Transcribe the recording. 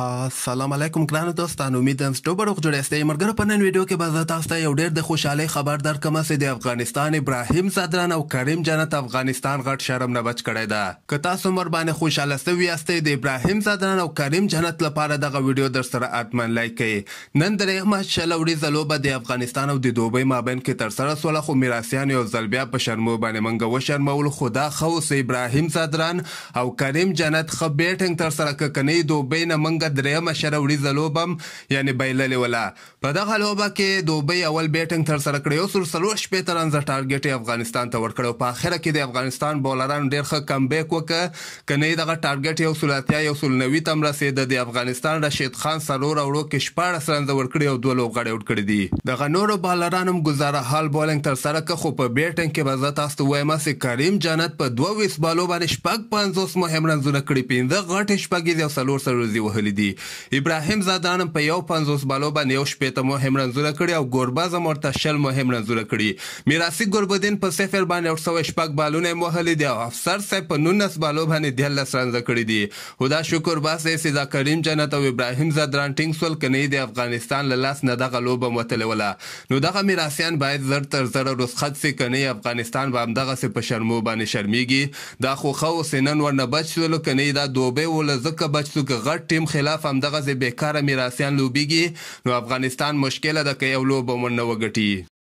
السلام علیکم ګرانو دوستانو امید هم ستاسو بڑو جوړ یاست مرګر په نن ویډیو کې به زه تاسو ته یو ډېر د خوشحالي خبر درکم چې د افغانستان ابراهیم صدران او کریم جنت افغانستان غټ شرم نه بچ کړی دا که تاسو مر باندې خوشاله سوي یاست د ابراهیم صدران او کریم جنت لپاره دغه ویډیو در سره اتمن لایک کړئ نن درې هم شلوري زلوبه د افغانستان او د دوبۍ مابین کې تر سره سوله خو میراثيان یو ځل بیا په شرمو باندې منګه و شرمول خدا خو ابراهیم صدران او کریم جنت خبرټنګ تر سره ککني دوبۍ نه منګه درېمه شره وریزه لوبم یعنی بایللې ولا په دغه لوبه کې دوبۍ اول بیټینګ تر سره کړی او سر سلوش شپېته رنزه ټارګټ افغانستان ته ورکړو په اخره کې د افغانستان بولرانو ډېر ښه کمبیک وکړ کنه دغه ټارګټ یو سلاتیا یو سل نوي تم رسید د افغانستان رشید خان سرور اورو کې شپاړس رنزه ورکړي او دوه لوبغاړي اوټ کړي دي دغه نورو بالرانم گزاره حال بولینګ تر سره که خو په بیټینګ کې وزه تاسو وایم چې کریم جنت په 22 بالو باندې شپږ 50 مهم رنزونه کړی پیند غټ شپږ یو سلور سروزي وهلي کړی دي ابراهیم زادان په یو 50 بالو باندې یو شپې ته مهم رنزونه کړی او ګورباز مرتشل شل مهم رنزونه کړی میراثي ګوربدین په صفر باندې 800 شپږ بالونه مهل دي او افسر سه په 19 بالو باندې 10 رنزه کړی دي خدا شکر باسه سیدا کریم جنت او ابراهیم زادران ټینګ سول کني د افغانستان له لاس نه دغه لوبه متلوله نو دغه میراثيان باید زر تر زر رسخت سي کني افغانستان به همدغه سه په شرمو باندې شرمېږي دا خو خو سنن ورنه بچ شول کني دا دوبه ول زکه بچ شو غټ ټیم خیر خلاف هم دغه بیکاره میراثيان لوبیږي نو افغانستان مشکل ده که یو لوب مون نه وګټي